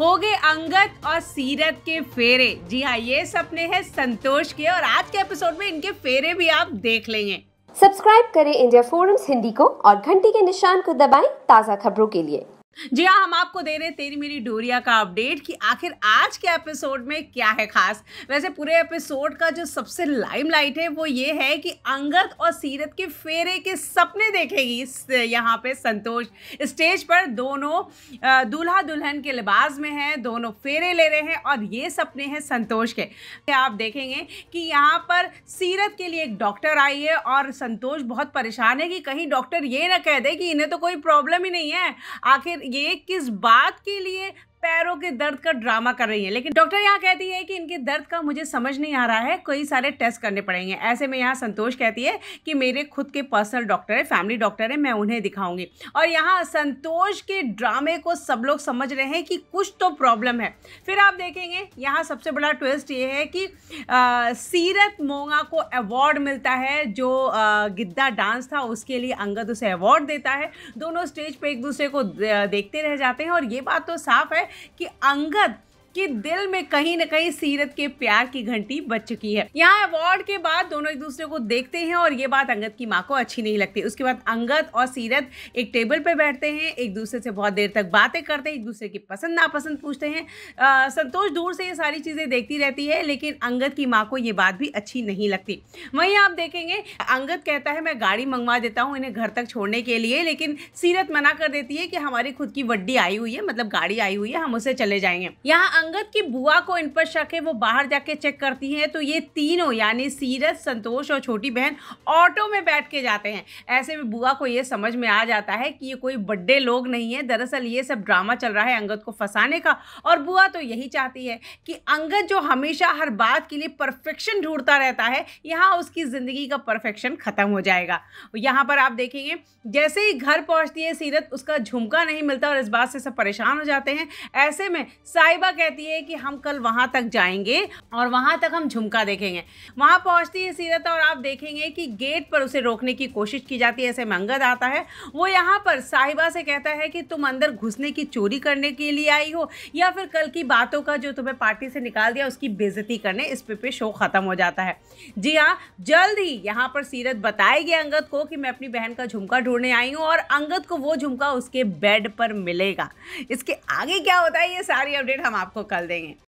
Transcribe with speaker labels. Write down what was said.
Speaker 1: हो गए अंगत और सीरत के फेरे जी हाँ ये सपने हैं संतोष के और आज के एपिसोड में इनके फेरे भी आप देख लेंगे सब्सक्राइब करें इंडिया फोरम्स हिंदी को और घंटी के निशान को दबाएं ताज़ा खबरों के लिए जी हाँ हम आपको दे रहे हैं तेरी मेरी डोरिया का अपडेट कि आखिर आज के एपिसोड में क्या है खास वैसे पूरे एपिसोड का जो सबसे लाइमलाइट है वो ये है कि अंगद और सीरत के फेरे के सपने देखेगी यहाँ पे संतोष स्टेज पर दोनों दूल्हा दुल्हन के लिबास में हैं दोनों फेरे ले रहे हैं और ये सपने हैं संतोष के आप देखेंगे कि यहाँ पर सीरत के लिए एक डॉक्टर आई है और संतोष बहुत परेशान है कि कहीं डॉक्टर ये ना कह दे कि इन्हें तो कोई प्रॉब्लम ही नहीं है आखिर ये किस बात के लिए पैरों के दर्द का ड्रामा कर रही है लेकिन डॉक्टर यहाँ कहती है कि इनके दर्द का मुझे समझ नहीं आ रहा है कई सारे टेस्ट करने पड़ेंगे ऐसे में यहाँ संतोष कहती है कि मेरे खुद के पर्सनल डॉक्टर है फैमिली डॉक्टर है मैं उन्हें दिखाऊंगी और यहाँ संतोष के ड्रामे को सब लोग समझ रहे हैं कि कुछ तो प्रॉब्लम है फिर आप देखेंगे यहाँ सबसे बड़ा ट्विस्ट ये है कि आ, सीरत मोंगा को अवार्ड मिलता है जो गिद्दा डांस था उसके लिए अंगद उसे अवार्ड देता है दोनों स्टेज पर एक दूसरे को देखते रह जाते हैं और ये बात तो साफ है कि अंगद कि दिल में कहीं ना कहीं सीरत के प्यार की घंटी बज चुकी है यहाँ अवार्ड के बाद दोनों एक दूसरे को देखते हैं और ये बात अंगद की माँ को अच्छी नहीं लगती उसके बाद अंगद और सीरत एक टेबल पर बैठते हैं एक दूसरे से बहुत देर तक बातें करते हैं एक दूसरे की पसंद नापसंद पूछते हैं संतोष दूर से ये सारी चीज़ें देखती रहती है लेकिन अंगद की माँ को ये बात भी अच्छी नहीं लगती वहीं आप देखेंगे अंगद कहता है मैं गाड़ी मंगवा देता हूँ इन्हें घर तक छोड़ने के लिए लेकिन सीरत मना कर देती है कि हमारी खुद की वड्डी आई हुई है मतलब गाड़ी आई हुई है हम उसे चले जाएंगे यहाँ अंगद की बुआ को इन पर शक है वो बाहर जाके चेक करती हैं तो ये तीनों यानी सीरत संतोष और छोटी बहन ऑटो में बैठ के जाते हैं ऐसे में बुआ को ये समझ में आ जाता है कि ये कोई बड्डे लोग नहीं है दरअसल ये सब ड्रामा चल रहा है अंगद को फंसाने का और बुआ तो यही चाहती है कि अंगद जो हमेशा हर बात के लिए परफेक्शन ढूंढता रहता है यहाँ उसकी ज़िंदगी का परफेक्शन ख़त्म हो जाएगा यहाँ पर आप देखेंगे जैसे ही घर पहुँचती है सीरत उसका झुमका नहीं मिलता और इस बात से सब परेशान हो जाते हैं ऐसे में साहिबा कहते कहती है कि हम कल वहाँ तक जाएंगे और वहाँ तक हम झुमका देखेंगे वहाँ पहुँचती है सीरत और आप देखेंगे कि गेट पर उसे रोकने की कोशिश की जाती है ऐसे मंगत आता है वो यहाँ पर साहिबा से कहता है कि तुम अंदर घुसने की चोरी करने के लिए आई हो या फिर कल की बातों का जो तुम्हें पार्टी से निकाल दिया उसकी बेजती करने इस पे पे शो ख़त्म हो जाता है जी हाँ जल्द ही यहाँ पर सीरत बताएगी अंगद को कि मैं अपनी बहन का झुमका ढूंढने आई हूँ और अंगद को वो झुमका उसके बेड पर मिलेगा इसके आगे क्या होता है ये सारी अपडेट हम आपको को कर देंगे